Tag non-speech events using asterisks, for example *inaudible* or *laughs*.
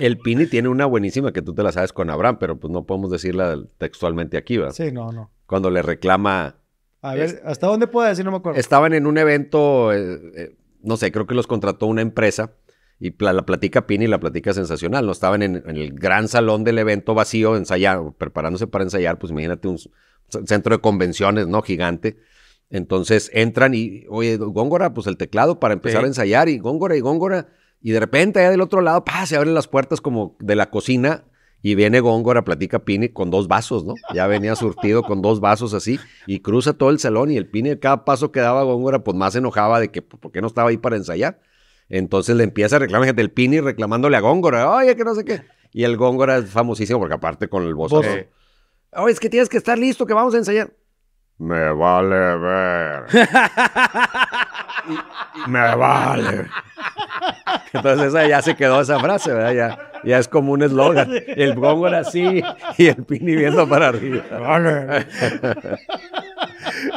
El, Pini tiene una buenísima que tú te la sabes con Abraham, pero pues no podemos decirla textualmente aquí, ¿verdad? Sí, no, no. Cuando le reclama. A ver, ¿hasta dónde puedo decir? No me acuerdo. Estaban en un evento, eh, eh, no sé, creo que los contrató una empresa y la platica Pini, la platica sensacional. No estaban en, el gran salón del evento vacío, ensayando, preparándose para ensayar, pues imagínate un centro de convenciones, ¿no? Gigante. Entonces entran y, oye, Góngora, pues el teclado para empezar a ensayar y Góngora y Góngora y de repente, allá del otro lado, se abren las puertas como de la cocina y viene Góngora, platica Pini con dos vasos, ¿no? Ya venía surtido con dos vasos así y cruza todo el salón y el Pini, cada paso que daba Góngora, pues más se enojaba de que, pues, ¿por qué no estaba ahí para ensayar? Entonces le empieza a reclamar, gente, el Pini reclamándole a Góngora, oye, que no sé qué. Y el Góngora es famosísimo porque aparte con el voz. Oye, oh, es que tienes que estar listo, que vamos a ensayar. Me vale ver. *laughs* Me vale. Entonces ya se quedó esa frase, Ya, es como un eslogan. El gongo así y el pini viendo para arriba.